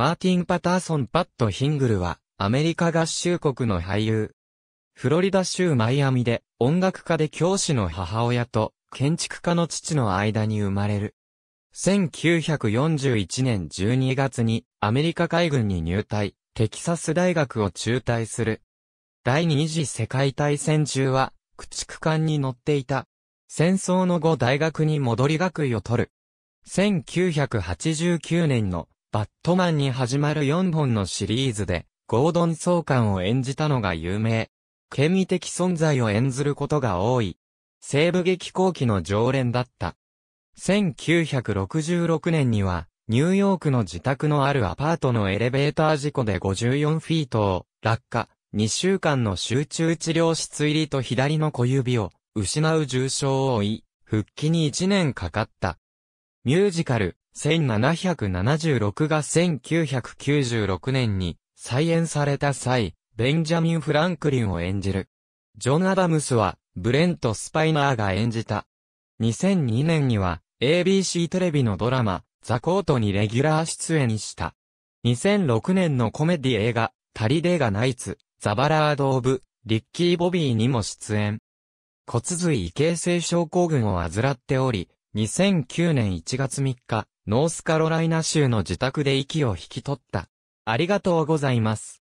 マーティン・パターソン・パット・ヒングルは、アメリカ合衆国の俳優。フロリダ州マイアミで、音楽家で教師の母親と、建築家の父の間に生まれる。1941年12月に、アメリカ海軍に入隊、テキサス大学を中退する。第二次世界大戦中は、駆逐艦に乗っていた。戦争の後大学に戻り学位を取る。1989年のバットマンに始まる4本のシリーズで、ゴードン総監を演じたのが有名。権威的存在を演ずることが多い。西部劇後期の常連だった。1966年には、ニューヨークの自宅のあるアパートのエレベーター事故で54フィートを落下、2週間の集中治療室入りと左の小指を失う重傷を負い、復帰に1年かかった。ミュージカル、1776が1996年に再演された際、ベンジャミン・フランクリンを演じる。ジョン・アダムスは、ブレント・スパイナーが演じた。2002年には、ABC テレビのドラマ、ザ・コートにレギュラー出演した。2006年のコメディ映画、タリデガ・ナイツ、ザ・バラード・オブ、リッキー・ボビーにも出演。骨髄異形成症候群を患っており、2009年1月3日、ノースカロライナ州の自宅で息を引き取った。ありがとうございます。